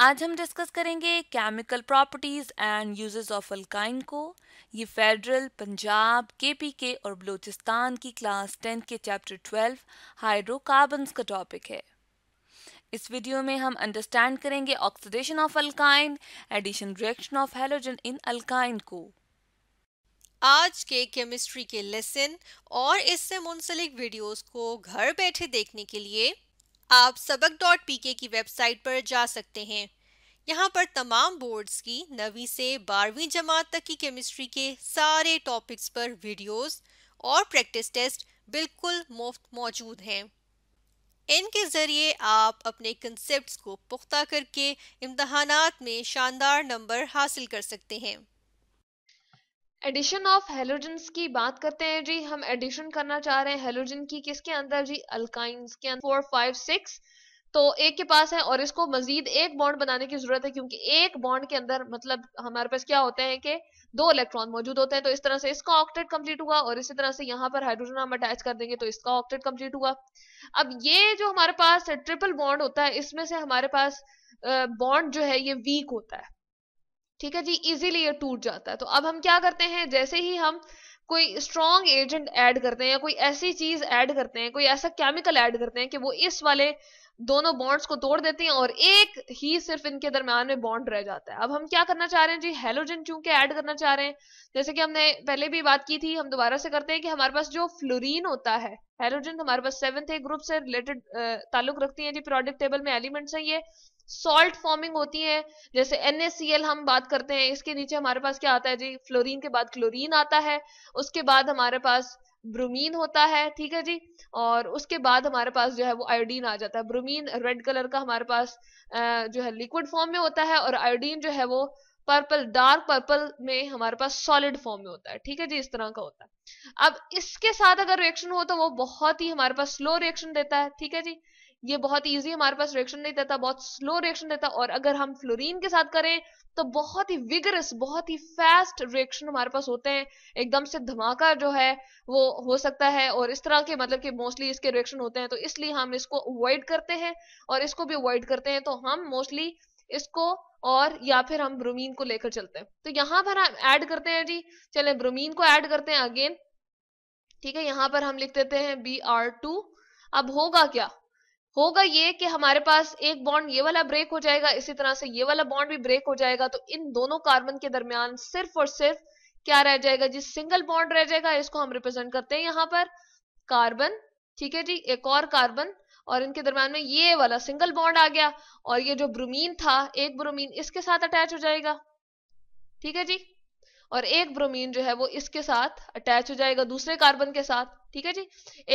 आज हम डिस्कस करेंगे chemical properties and uses of alkyne को ये फेडरल पंजाब केपीके और बलूचिस्तान की क्लास टेंथ के चैप्टर ट्वेल्व हाइड्रोकार्बन्स का टॉपिक है इस वीडियो में हम अंडरस्टैंड करेंगे oxidation of alkyne addition reaction of halogen in alkyne को आज के केमिस्ट्री के लेसन और इससे मुंसलिक वीडियोस को घर बैठे देखने के लिए आप सबक डॉट पी के की वेबसाइट पर जा सकते हैं यहाँ पर तमाम बोर्ड्स की नवी से बारहवीं जमात तक की केमिस्ट्री के सारे टॉपिक्स पर वीडियोस और प्रैक्टिस टेस्ट बिल्कुल मुफ्त मौजूद हैं इनके ज़रिए आप अपने कंसेप्ट को पुख्ता करके इम्तहानात में शानदार नंबर हासिल कर सकते हैं एडिशन ऑफ हेलोजन्स की बात करते हैं जी हम एडिशन करना चाह रहे हैं हेलोजन की किसके अंदर जी अल्काइंस के अंदर फोर फाइव सिक्स तो एक के पास है और इसको मजीद एक बॉन्ड बनाने की जरूरत है क्योंकि एक बॉन्ड के अंदर मतलब हमारे पास क्या होते हैं कि दो इलेक्ट्रॉन मौजूद होते हैं तो इस तरह से इसका ऑक्टेट कंप्लीट हुआ और इसी तरह से यहाँ पर हाइड्रोजन हम अटैच कर देंगे तो इसका ऑक्टेट कंप्लीट हुआ अब ये जो हमारे पास ट्रिपल बॉन्ड होता है इसमें से हमारे पास बॉन्ड जो है ये वीक होता है ठीक है जी इजीली ये टूट जाता है तो अब हम क्या करते हैं जैसे ही हम कोई स्ट्रॉन्ग एजेंट ऐड करते हैं या कोई ऐसी चीज ऐड करते हैं कोई ऐसा केमिकल ऐड करते हैं कि वो इस वाले दोनों बॉन्ड्स को तोड़ देते हैं और एक ही सिर्फ इनके दरम्यान में बॉन्ड रह जाता है अब हम क्या करना चाह रहे हैं जी हेलोजन चूंकि ऐड करना चाह रहे हैं जैसे कि हमने पहले भी बात की थी हम दोबारा से करते हैं कि हमारे पास जो फ्लोरीन होता है हेलोजन हमारे पास सेवन्थ ग्रुप से रिलेटेड ताल्लुक रखती है जी प्रोडक्ट टेबल में एलिमेंट्स हैं ये सॉल्ट फॉर्मिंग होती है जैसे NaCl हम बात करते हैं इसके नीचे हमारे पास क्या आता है जी फ्लोरीन के बाद क्लोरीन आता है उसके बाद हमारे पास ब्रोमीन होता है ठीक है जी और उसके बाद हमारे पास जो है वो आयोडीन आ जाता है ब्रोमीन रेड कलर का हमारे पास जो है लिक्विड फॉर्म में होता है और आयोडीन जो है वो पर्पल डार्क पर्पल में हमारे पास सॉलिड फॉर्म में होता है ठीक है जी इस तरह का होता है अब इसके साथ अगर रिएक्शन हो तो वो बहुत ही हमारे पास स्लो रिएक्शन देता है ठीक है जी ये बहुत ईजी हमारे पास रिएक्शन नहीं देता बहुत स्लो रिएक्शन देता और अगर हम फ्लोरीन के साथ करें तो बहुत ही विगरस बहुत ही फास्ट रिएक्शन हमारे पास होते हैं एकदम से धमाका जो है वो हो सकता है और इस तरह के मतलब कि मोस्टली इसके रिएक्शन होते हैं तो इसलिए हम इसको अवॉइड करते हैं और इसको भी अवॉइड करते हैं तो हम मोस्टली इसको और या फिर हम ब्रोमीन को लेकर चलते हैं तो यहाँ पर हम ऐड करते हैं जी चले ब्रोमीन को ऐड करते हैं अगेन ठीक है यहाँ पर हम लिख देते हैं बी आर टू अब होगा क्या होगा ये कि हमारे पास एक बॉन्ड ये वाला ब्रेक हो जाएगा इसी तरह से ये वाला बॉन्ड भी ब्रेक हो जाएगा तो इन दोनों कार्बन के दरमियान सिर्फ और सिर्फ क्या रह जाएगा जी सिंगल बॉन्ड रह जाएगा इसको हम रिप्रेजेंट करते हैं यहाँ पर कार्बन ठीक है जी एक और कार्बन और इनके दरम्यान में ये वाला सिंगल बॉन्ड आ गया और ये जो ब्रोमीन था एक ब्रोमीन इसके साथ अटैच हो जाएगा ठीक है जी और एक ब्रोमीन जो है वो इसके साथ अटैच हो जाएगा दूसरे कार्बन के साथ ठीक है जी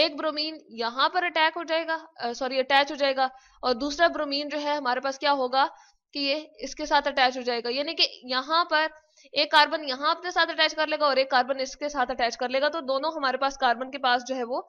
एक ब्रोमीन यहाँ पर अटैक हो जाएगा सॉरी अटैच हो जाएगा और दूसरा ब्रोमीन जो है हमारे पास क्या होगा कि ये इसके साथ अटैच हो जाएगा यानी कि यहाँ पर एक कार्बन यहाँ अपने साथ अटैच कर लेगा और एक कार्बन इसके साथ अटैच कर लेगा तो दोनों हमारे पास कार्बन के पास जो है वो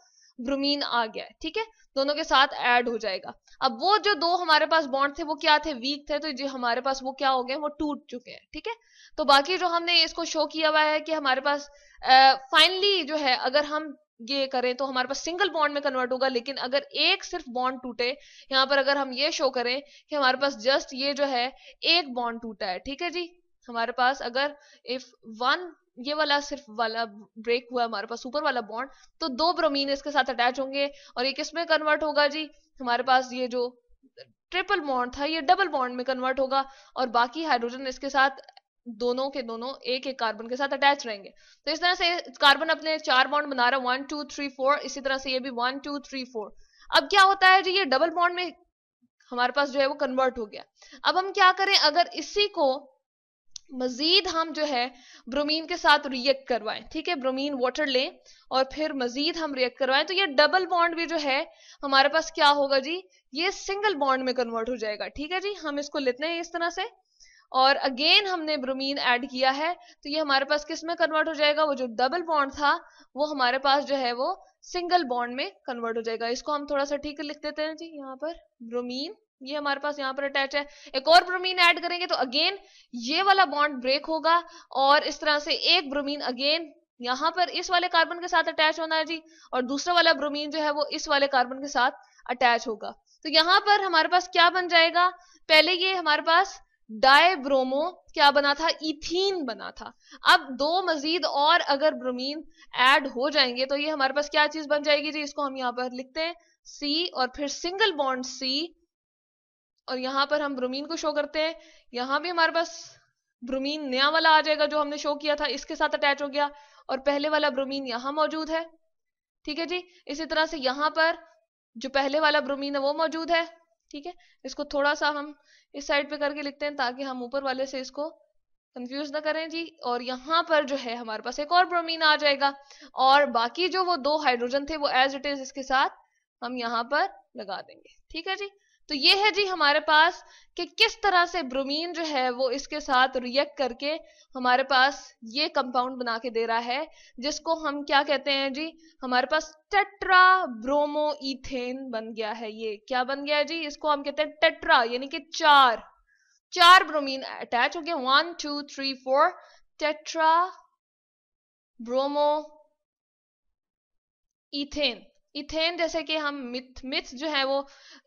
ब्रोमीन आ गया है ठीक है दोनों के साथ ऐड हो जाएगा अब वो जो दो हमारे पास बॉन्ड थे वो क्या थे वीक थे तो जो हमारे पास वो क्या हो गए वो टूट चुके हैं ठीक है तो बाकी जो हमने इसको शो किया हुआ है कि हमारे पास फाइनली जो है अगर हम ये करें तो हमारे पास सिंगल बॉन्ड में कन्वर्ट होगा लेकिन अगर एक सिर्फ बॉन्ड टूटे यहाँ पर अगर हम ये शो करें कि हमारे पास जस्ट ये जो है एक बॉन्ड टूटा है ठीक है जी हमारे पास अगर इफ वन ये वाला सिर्फ वाला ब्रेक हुआ हमारे पास ऊपर वाला बॉन्ड तो दो ब्रोमीन इसके साथ अटैच होंगे और ये किसमें कन्वर्ट होगा जी हमारे पास ये जो ट्रिपल बॉन्ड था ये डबल बॉन्ड में कन्वर्ट होगा और बाकी हाइड्रोजन इसके साथ दोनों के दोनों एक एक कार्बन के साथ अटैच रहेंगे तो इस तरह से कार्बन अपने चार बॉन्ड बना रहा है वन टू थ्री फोर इसी तरह से ये भी वन टू थ्री फोर अब क्या होता है जी ये डबल बॉन्ड में हमारे पास जो है वो कन्वर्ट हो गया अब हम क्या करें अगर इसी को मज़ीद हम जो है ब्रोमीन के साथ रिएक्ट करवाएं ठीक है ब्रोमीन वाटर लें और फिर मज़ीद हम रिएक्ट करवाएं तो ये डबल बॉन्ड भी जो है हमारे पास क्या होगा जी ये सिंगल बॉन्ड में कन्वर्ट हो जाएगा ठीक है जी हम इसको लेते हैं इस तरह से और अगेन हमने ब्रोमीन ऐड किया है तो ये हमारे पास किस में कन्वर्ट हो जाएगा वो जो डबल बॉन्ड था वो हमारे पास जो है वो सिंगल बॉन्ड में कन्वर्ट हो जाएगा इसको हम थोड़ा सा ठीक लिख देते हैं जी यहाँ पर ब्रोमीन ये हमारे पास यहाँ पर अटैच है एक और ब्रोमीन ऐड करेंगे तो अगेन ये वाला बॉन्ड ब्रेक होगा और इस तरह से एक ब्रोमीन अगेन यहाँ पर इस वाले कार्बन के साथ अटैच होना है जी और दूसरा वाला ब्रोमीन जो है वो इस वाले कार्बन के साथ अटैच होगा तो यहाँ पर हमारे पास क्या बन जाएगा पहले ये हमारे पास डायब्रोमो क्या बना था इथीन बना था अब दो मजीद और अगर ब्रोमीन ऐड हो जाएंगे तो ये हमारे पास क्या चीज बन जाएगी जी इसको हम यहाँ पर लिखते हैं सी और फिर सिंगल बॉन्ड सी और यहाँ पर हम ब्रोमीन को शो करते हैं यहाँ भी हमारे पास ब्रोमीन नया वाला आ जाएगा जो हमने शो किया था इसके साथ अटैच हो गया और पहले वाला ब्रोमीन यहाँ मौजूद है ठीक है जी इसी तरह से यहाँ पर जो पहले वाला ब्रोमीन है वो मौजूद है ठीक है इसको थोड़ा सा हम इस साइड पे करके लिखते हैं ताकि हम ऊपर वाले से इसको कंफ्यूज ना करें जी और यहाँ पर जो है हमारे पास एक और ब्रोमीन आ जाएगा और बाकी जो वो दो हाइड्रोजन थे वो एज इट इज इसके साथ हम यहाँ पर लगा देंगे ठीक है जी तो ये है जी हमारे पास कि किस तरह से ब्रोमीन जो है वो इसके साथ रिएक्ट करके हमारे पास ये कंपाउंड बना के दे रहा है जिसको हम क्या कहते हैं जी हमारे पास टेट्रा ब्रोमो इथेन बन गया है ये क्या बन गया है जी इसको हम कहते हैं टेट्रा यानी कि चार चार ब्रोमीन अटैच हो गया one two three four tetra bromo ethane ethane जैसे कि हम मिथ मिथ जो है वो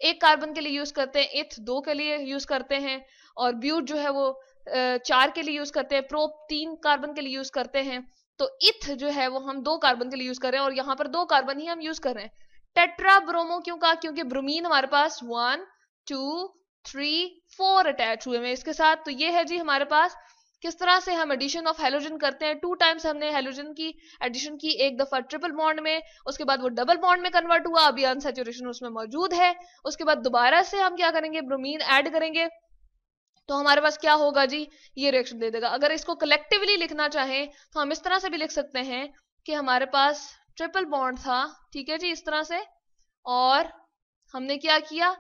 एक कार्बन के लिए यूज करते हैं इथ दो के लिए यूज करते हैं और ब्यूट जो है वो चार के लिए यूज करते हैं प्रोप तीन कार्बन के लिए यूज करते हैं तो इथ जो है वो हम दो कार्बन के लिए यूज कर रहे हैं और यहाँ पर दो कार्बन ही हम यूज कर रहे हैं टेट्रा ब्रोमो क्यों कहा क्योंकि ब्रोमीन हमारे पास one two three four attach हुए हैं इसके साथ तो ये है जी हमारे पास किस तरह से हम एडिशन ऑफ हेलोजन करते हैं टू टाइम्स हमने हेलोजन की एडिशन की एक दफा ट्रिपल बॉन्ड में उसके बाद वो डबल बॉन्ड में कन्वर्ट हुआ अभी अनसेचुरेशन उसमें मौजूद है उसके बाद दोबारा से हम क्या करेंगे ब्रोमीन ऐड करेंगे तो हमारे पास क्या होगा जी ये रिएक्शन दे देगा अगर इसको कलेक्टिवली लिखना चाहें तो हम इस तरह से भी लिख सकते हैं कि हमारे पास ट्रिपल बॉन्ड था ठीक है जी इस तरह से और हमने क्या किया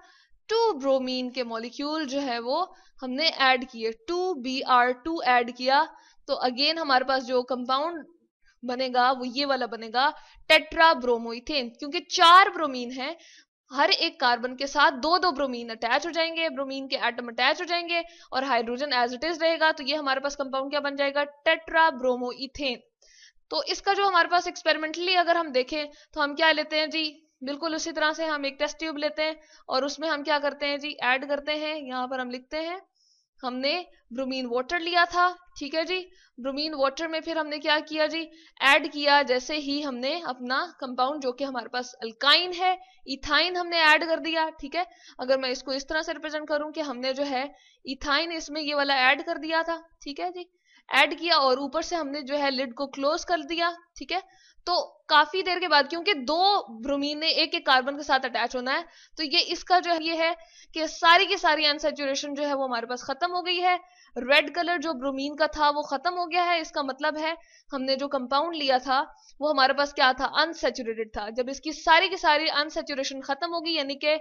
टू ब्रोमीन के मॉलिक्यूल जो है वो हमने ऐड किए two B R two add किया तो अगेन हमारे पास जो कंपाउंड बनेगा वो ये वाला बनेगा टेट्रा ब्रोमोइथेन क्योंकि चार ब्रोमीन है हर एक कार्बन के साथ दो दो ब्रोमीन अटैच हो जाएंगे ब्रोमीन के एटम अटैच हो जाएंगे और हाइड्रोजन एज इट इज रहेगा तो ये हमारे पास कंपाउंड क्या बन जाएगा टेट्रा ब्रोमोइथेन तो इसका जो हमारे पास एक्सपेरिमेंटली अगर हम देखें तो हम क्या लेते हैं जी बिल्कुल उसी तरह से हम एक टेस्ट ट्यूब लेते हैं और उसमें हम क्या करते हैं जी ऐड करते हैं यहाँ पर हम लिखते हैं हमने ब्रोमीन वाटर लिया था ठीक है जी ब्रोमीन वाटर में फिर हमने क्या किया जी ऐड किया जैसे ही हमने अपना कंपाउंड जो कि हमारे पास अल्काइन है इथाइन हमने ऐड कर दिया ठीक है अगर मैं इसको इस तरह से रिप्रेजेंट करूं कि हमने जो है इथाइन इसमें ये वाला ऐड कर दिया था ठीक है जी ऐड किया और ऊपर से हमने जो है लिड को क्लोज कर दिया ठीक है तो काफी देर के बाद क्योंकि दो ब्रोमीन ने एक एक कार्बन के साथ अटैच होना है तो ये इसका जो है ये है कि सारी की सारी अनसेचुरेशन जो है वो हमारे पास खत्म हो गई है रेड कलर जो ब्रोमीन का था वो खत्म हो गया है इसका मतलब है हमने जो कंपाउंड लिया था वो हमारे पास क्या था अनसेचुरेटेड था जब इसकी सारी की सारी अनसेचुरेशन खत्म होगी यानी कि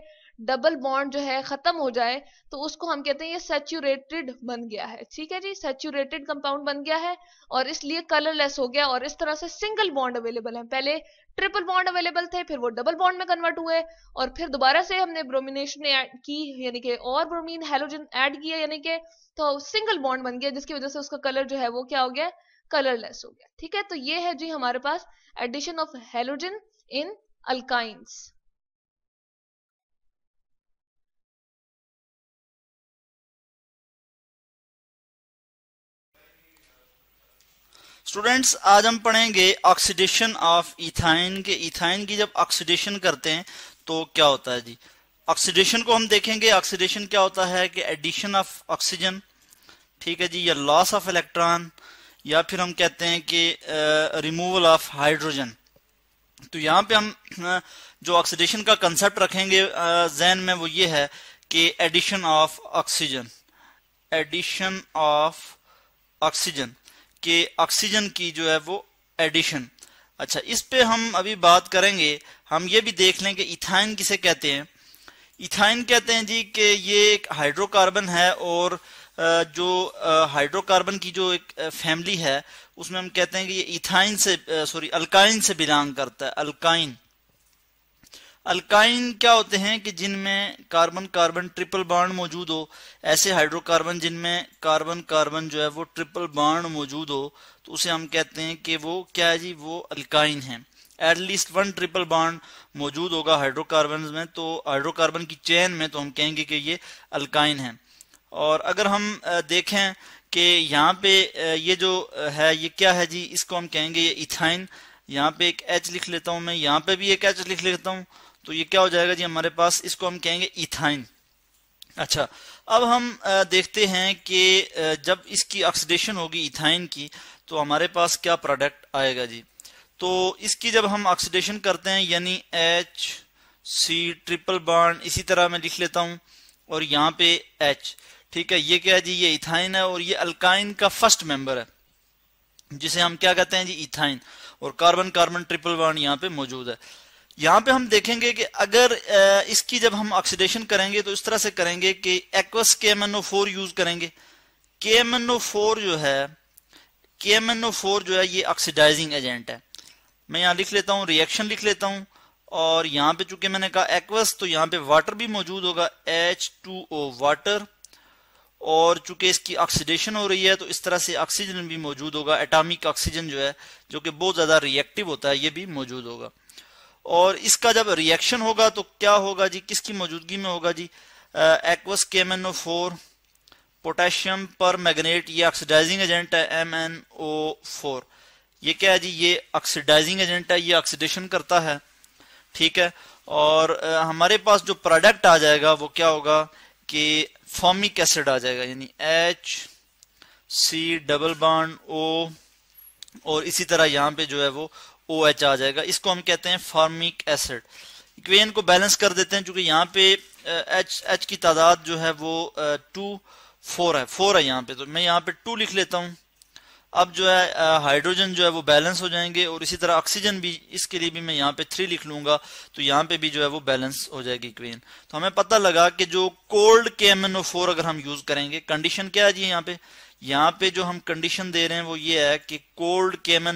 डबल बॉन्ड जो है खत्म हो जाए तो उसको हम कहते हैं ये सेचुरेटेड बन गया है ठीक है जी सेचुरेटेड कंपाउंड बन गया है और इसलिए कलरलेस हो गया और इस तरह से सिंगल बॉन्ड अवेलेबल है पहले ट्रिपल बॉन्ड अवेलेबल थे फिर वो डबल बॉन्ड में कन्वर्ट हुए और फिर दोबारा से हमने ब्रोमिनेशन एड की यानी कि और ब्रोमिन हेलोजन एड किया यानी कि तो सिंगल बॉन्ड बन गया जिसकी वजह से उसका कलर जो है वो क्या हो गया कलरलेस हो गया ठीक है तो ये है जी हमारे पास addition of halogen in alkynes students आज हम पढ़ेंगे ऑक्सीडेशन ऑफ इथाइन के इथाइन की जब ऑक्सीडेशन करते हैं तो क्या होता है जी ऑक्सीडेशन को हम देखेंगे ऑक्सीडेशन क्या होता है कि एडिशन ऑफ ऑक्सीजन ठीक है जी या लॉस ऑफ इलेक्ट्रॉन या फिर हम कहते हैं कि रिमूवल ऑफ हाइड्रोजन तो यहाँ पे हम जो ऑक्सीडेशन का कंसेप्ट रखेंगे जहन में वो ये है कि addition of oxygen addition of oxygen कि ऑक्सीजन की जो है वो एडिशन अच्छा इस पे हम अभी बात करेंगे हम ये भी देख लें कि इथाइन किसे कहते हैं इथाइन कहते हैं जी कि ये एक हाइड्रोकार्बन है और जो हाइड्रोकार्बन की जो एक फैमिली है उसमें हम कहते हैं कि ये इथाइन से सॉरी अल्काइन से बिलोंग करता है अल्काइन अल्काइन क्या होते हैं कि जिनमें कार्बन कार्बन ट्रिपल बाड मौजूद हो ऐसे हाइड्रोकार्बन जिनमें कार्बन कार्बन जो है वो ट्रिपल बाड मौजूद हो तो उसे हम कहते हैं कि वो क्या है जी वो अल्काइन है एटलीस्ट वन ट्रिपल बाड मौजूद होगा हाइड्रोकार्बन में तो हाइड्रोकार्बन की चेन में तो हम कहेंगे कि ये अल्काइन है और अगर हम देखें कि यहाँ पे ये जो है ये क्या है जी इसको हम कहेंगे ये इथाइन यहाँ पे एक एच लिख लेता हूँ मैं यहाँ पे भी एक एच लिख लेता हूँ तो ये क्या हो जाएगा जी हमारे पास इसको हम कहेंगे इथाइन अच्छा अब हम देखते हैं कि जब इसकी ऑक्सीडेशन होगी इथाइन की तो हमारे पास क्या प्रोडक्ट आएगा जी तो इसकी जब हम ऑक्सीडेशन करते हैं यानी एच सी ट्रिपल बॉन्ड इसी तरह मैं लिख लेता हूं और यहाँ पे एच ठीक है ये क्या है जी ये इथाइन है और ये अल्काइन का फर्स्ट मेंबर है जिसे हम क्या कहते हैं जी इथाइन और कार्बन कार्बन ट्रिपल बॉन्ड यहाँ पे मौजूद है यहां पे हम देखेंगे कि अगर इसकी जब हम ऑक्सीडेशन करेंगे तो इस तरह से करेंगे कि aqueous K M N O four use करेंगे K M N O four जो है के एम एन ओ फोर जो है ये ऑक्सीडाइजिंग एजेंट है मैं यहाँ लिख लेता हूँ रिएक्शन लिख लेता हूँ और यहाँ पे चूंकि मैंने कहा एक्वस तो यहाँ पे वाटर भी मौजूद होगा एच टू ओ वाटर और चूंकि इसकी ऑक्सीडेशन हो रही है तो इस तरह से ऑक्सीजन भी मौजूद होगा एटॉमिक ऑक्सीजन जो है जो कि बहुत ज्यादा रिएक्टिव होता है ये भी मौजूद होगा और इसका जब रिएक्शन होगा तो क्या होगा जी किसकी मौजूदगी में होगा जी aqueous K M N O four potassium permanganate ये ऑक्सीडाइजिंग एजेंट है एम एन ओ फोर ये क्या है जी ये ऑक्सीडाइजिंग एजेंट है ये ऑक्सीडेशन करता है ठीक है और हमारे पास जो प्रोडक्ट आ जाएगा वो क्या होगा कि फॉर्मिक एसिड आ जाएगा यानी एच सी डबल बाड ओ और इसी तरह यहाँ पे जो है वो ओ एच आ जाएगा इसको हम कहते हैं फार्मिक एसिड इक्वेन को बैलेंस कर देते हैं चूंकि यहाँ पे एच एच की तादाद जो है वो टू फोर है फोर है यहाँ पे तो मैं यहाँ पे टू लिख लेता हूँ अब जो है हाइड्रोजन जो है वो बैलेंस हो जाएंगे और इसी तरह ऑक्सीजन भी इसके लिए भी मैं यहाँ पे थ्री लिख लूंगा तो यहाँ पे भी जो है वो बैलेंस हो जाएगी इक्वेन तो हमें पता लगा कि जो कोल्ड के एम अगर हम यूज करेंगे कंडीशन क्या है जी यहाँ पे यहाँ पे जो हम कंडीशन दे रहे हैं वो ये है कि कोल्ड के एम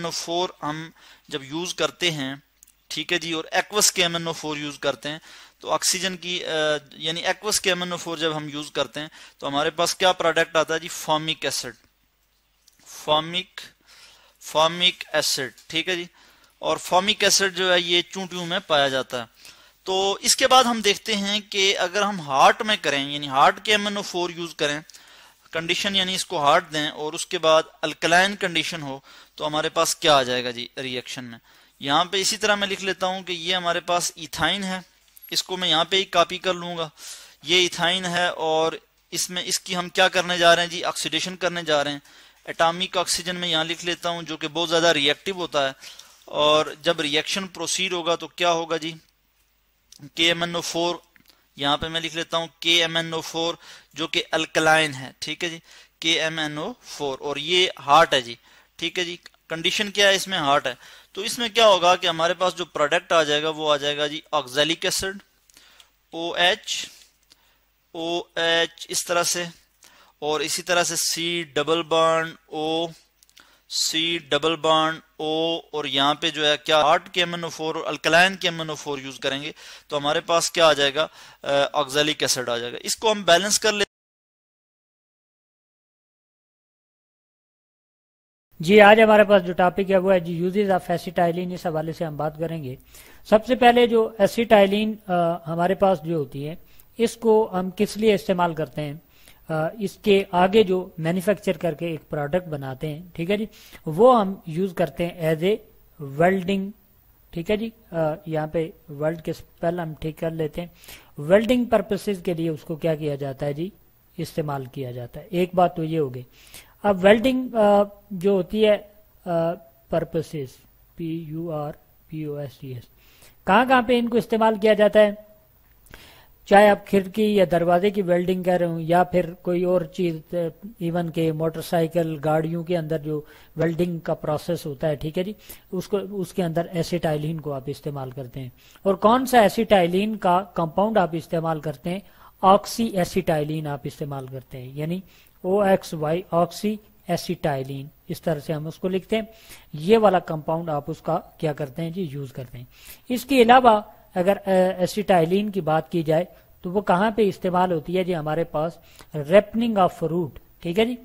हम जब यूज करते हैं ठीक है जी और एक्वस के एम यूज करते हैं तो ऑक्सीजन की यानी एक्वस के एम जब हम यूज करते हैं तो हमारे पास क्या प्रोडक्ट आता है जी formic acid formic formic acid ठीक है जी और फॉर्मिक एसिड जो है ये चूंटियों में पाया जाता है तो इसके बाद हम देखते हैं कि अगर हम हार्ट में करें यानी हार्ट के एम यूज करें कंडीशन यानी इसको हार्ट दें और उसके बाद अल्कलाइन कंडीशन हो तो हमारे पास क्या आ जाएगा जी रिएक्शन में यहाँ पे इसी तरह मैं लिख लेता हूँ कि ये हमारे पास इथाइन है इसको मैं यहाँ पे ही कॉपी कर लूंगा ये इथाइन है और इसमें इसकी हम क्या करने जा रहे हैं जी ऑक्सीडेशन करने जा रहे हैं एटामिक ऑक्सीजन में यहाँ लिख लेता हूँ जो कि बहुत ज़्यादा रिएक्टिव होता है और जब रिएक्शन प्रोसीड होगा तो क्या होगा जी के एम एन ओ फोर यहाँ पे मैं लिख लेता हूँ के एम एन ओ फोर जो कि अल्कलाइन है ठीक है जी के एम एन ओ फोर और ये हार्ट है जी ठीक है जी कंडीशन क्या है इसमें हार्ट है तो इसमें क्या होगा कि हमारे पास जो प्रोडक्ट आ जाएगा वो आ जाएगा जी oxalic acid O H O H इस तरह से और इसी तरह से C double bond O C double bond O और यहाँ पे जो है क्या हार्ट के एम एन ओ और alkaline K M N O four use करेंगे तो हमारे पास क्या आ जाएगा ऑक्जेलिक एसिड आ जाएगा इसको हम बैलेंस कर ले जी आज हमारे पास जो टॉपिक है वो है जी यूजेज ऑफ एसिटाइलिन इस हवाले से हम बात करेंगे सबसे पहले जो एसिटाइलिन हमारे पास जो होती है इसको हम किस लिए इस्तेमाल करते हैं आ, इसके आगे जो मैन्युफैक्चर करके एक प्रोडक्ट बनाते हैं ठीक है जी वो हम यूज करते हैं एज ए वेल्डिंग ठीक है जी यहाँ पे वेल्ड के स्पेल हम ठीक कर लेते हैं वेल्डिंग पर्पसेस के लिए उसको क्या किया जाता है जी इस्तेमाल किया जाता है एक बात तो ये हो गई अब वेल्डिंग uh, जो होती है purposes P U R P O S T S कहां कहाँ पे इनको इस्तेमाल किया जाता है चाहे आप खिड़की या दरवाजे की वेल्डिंग कर रहे हो या फिर कोई और चीज इवन uh, के मोटरसाइकिल गाड़ियों के अंदर जो वेल्डिंग का प्रोसेस होता है ठीक है जी उसको उसके अंदर एसिटाइलिन को आप इस्तेमाल करते हैं और कौन सा एसिटाइलिन का कंपाउंड आप इस्तेमाल करते हैं ऑक्सी एसिटाइलिन आप इस्तेमाल करते हैं यानी O X Y oxy acetylene इस तरह से हम उसको लिखते हैं ये वाला कंपाउंड आप उसका क्या करते हैं जी यूज करते हैं इसके अलावा अगर एसिटाइलिन की बात की जाए तो वो कहाँ पे इस्तेमाल होती है जी हमारे पास रेपनिंग ऑफ फ्रूट ठीक है जी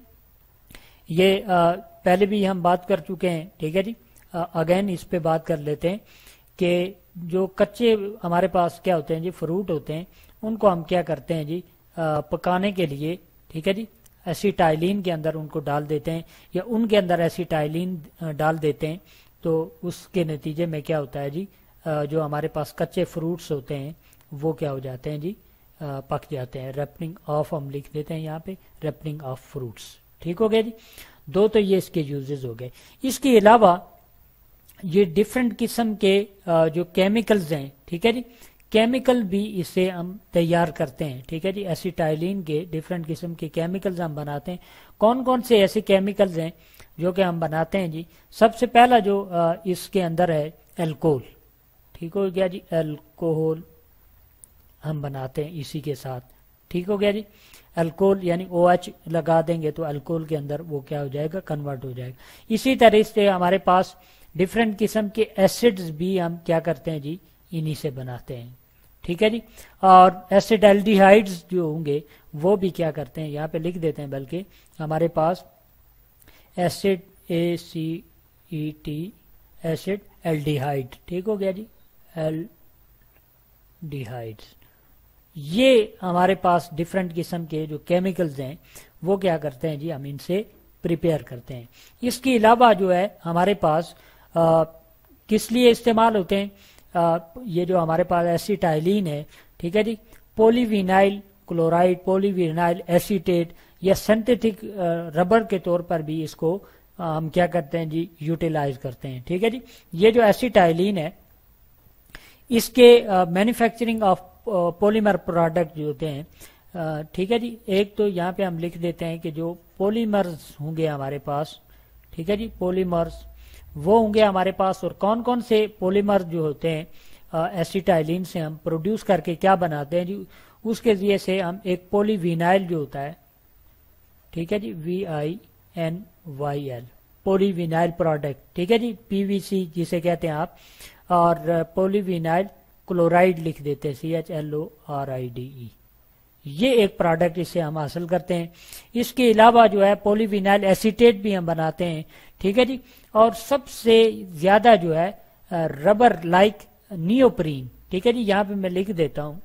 ये आ, पहले भी हम बात कर चुके हैं ठीक है जी अगेन इस पे बात कर लेते हैं कि जो कच्चे हमारे पास क्या होते हैं जी फ्रूट होते हैं उनको हम क्या करते हैं जी आ, पकाने के लिए ठीक है जी एसिटाइलिन के अंदर उनको डाल देते हैं या उनके अंदर एसिटाइलिन डाल देते हैं तो उसके नतीजे में क्या होता है जी जो हमारे पास कच्चे फ्रूट्स होते हैं वो क्या हो जाते हैं जी पक जाते हैं रेपनिंग ऑफ हम लिख देते हैं यहाँ पे रेपनिंग ऑफ फ्रूट्स ठीक हो गया जी दो तो ये इसके यूजेस हो गए इसके अलावा ये डिफरेंट किस्म के जो केमिकल्स हैं ठीक है जी केमिकल भी इसे हम तैयार करते हैं ठीक है जी एसिटाइलिन के डिफरेंट किस्म के केमिकल्स हम बनाते हैं कौन कौन से ऐसे केमिकल्स हैं जो कि हम बनाते हैं जी सबसे पहला जो इसके अंदर है एल्कोहल ठीक हो गया जी एल्कोहल हम बनाते हैं इसी के साथ ठीक हो गया जी अल्कोहल यानी ओ OH लगा देंगे तो अल्कोहल के अंदर वो क्या हो जाएगा कन्वर्ट हो जाएगा इसी तरह से हमारे पास डिफरेंट किस्म के एसिड्स भी हम क्या करते हैं जी इन्हीं से बनाते हैं ठीक है जी और एसिड जो होंगे वो भी क्या करते हैं यहाँ पे लिख देते हैं बल्कि हमारे पास acid A C E T acid aldehyde ठीक हो गया जी एल डिहाइड्स ये हमारे पास डिफरेंट किस्म के जो केमिकल्स हैं वो क्या करते हैं जी हम इनसे प्रिपेयर करते हैं इसके अलावा जो है हमारे पास आ, किस लिए इस्तेमाल होते हैं ये जो हमारे पास एसिटाइलिन है ठीक है जी पोलीविनाइल क्लोराइड पोलीविनाइल एसीटेट या सिंथेटिक रबर के तौर पर भी इसको हम क्या करते हैं जी यूटिलाइज करते हैं ठीक है जी ये जो एसिटाइलिन है इसके मैन्युफैक्चरिंग ऑफ पॉलीमर प्रोडक्ट जो होते हैं ठीक है जी एक तो यहाँ पे हम लिख देते हैं कि जो पॉलीमर्स होंगे हमारे पास ठीक है जी पॉलीमर्स वो होंगे हमारे पास और कौन कौन से पोलीमर जो होते हैं एसिटाइलिन से हम प्रोड्यूस करके क्या बनाते हैं जी उसके जरिए से हम एक पोलीविनाइल जो होता है ठीक है जी V I N Y L polyvinyl product ठीक है जी पीवीसी जिसे कहते हैं आप और पोलीविनाइल क्लोराइड लिख देते हैं C H L O R I D E ये एक प्रोडक्ट इसे हम हासिल करते हैं इसके अलावा जो है पोलिविनाइल एसीटेट भी हम बनाते हैं ठीक है जी और सबसे ज्यादा जो है रबर लाइक नियोप्रीन ठीक है जी यहाँ पे मैं लिख देता हूँ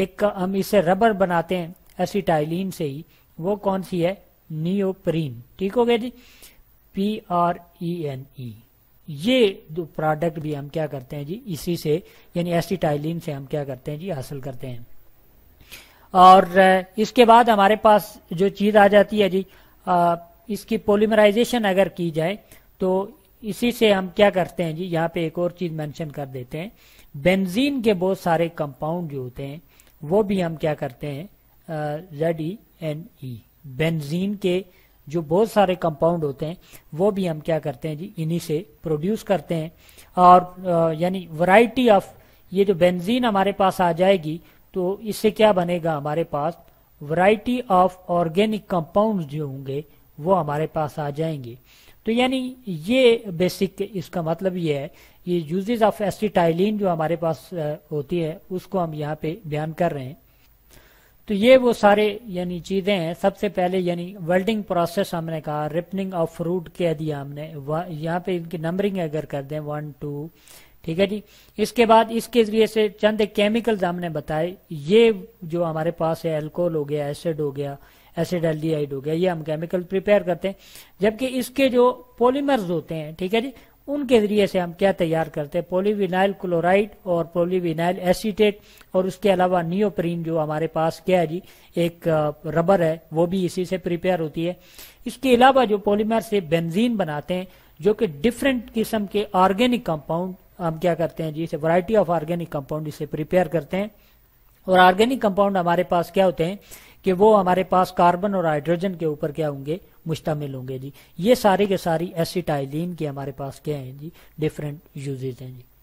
एक हम इसे रबर बनाते हैं एसीटाइलिन से ही वो कौन सी है नियोप्रीन ठीक हो गया जी P R E N E ये दो प्रोडक्ट भी हम क्या करते हैं जी इसी से यानी एसिटाइलिन से हम क्या करते हैं जी हासिल करते हैं और इसके बाद हमारे पास जो चीज़ आ जाती है जी आ, इसकी पोलीमराइजेशन अगर की जाए तो इसी से हम क्या करते हैं जी यहाँ पे एक और चीज़ मेंशन कर देते हैं बेंजीन के बहुत सारे कंपाउंड जो होते हैं वो भी हम क्या करते हैं Z E N E benzene के जो बहुत सारे कंपाउंड होते हैं वो भी हम क्या करते हैं जी इन्हीं से प्रोड्यूस करते हैं और यानी वैरायटी ऑफ ये जो बेंजीन हमारे पास आ जाएगी तो इससे क्या बनेगा हमारे पास वैरायटी ऑफ ऑर्गेनिक कंपाउंड जो होंगे वो हमारे पास आ जाएंगे तो यानी ये बेसिक इसका मतलब ये है ये यूजेज ऑफ एसिटाइलिन जो हमारे पास होती है उसको हम यहाँ पे बयान कर रहे हैं तो ये वो सारे यानी चीज़ें हैं सबसे पहले यानी वेल्डिंग प्रोसेस हमने कहा रिपनिंग ऑफ फ्रूट कह दिया हमने यहाँ पे इनकी नंबरिंग अगर कर दें वन टू ठीक है जी इसके बाद इसके जरिए से चंद केमिकल्स हमने बताए ये जो हमारे पास है एल्कोहल हो गया एसिड हो गया एसिड एल्डिहाइड हो गया ये हम केमिकल प्रिपेयर करते हैं जबकि इसके जो पॉलीमर्स होते हैं ठीक है जी उनके जरिए से हम क्या तैयार करते हैं पोलिविनाइल क्लोराइड और पोलिविनाइल एसिटेट और उसके अलावा नियोप्रीन जो हमारे पास क्या है जी एक रबर है वो भी इसी से प्रिपेयर होती है इसके अलावा जो पॉलीमर से बेंजीन बनाते हैं जो कि डिफरेंट किस्म के ऑर्गेनिक कंपाउंड हम क्या करते हैं जी इसे वराइटी ऑफ ऑर्गेनिक कंपाउंड इसे प्रिपेयर करते हैं और ऑर्गेनिक कंपाउंड हमारे पास क्या होते हैं कि वो हमारे पास कार्बन और हाइड्रोजन के ऊपर क्या होंगे मुश्तमिल होंगे जी ये सारे के सारी एसिटाइलिन के हमारे पास क्या है जी डिफरेंट यूजेज हैं जी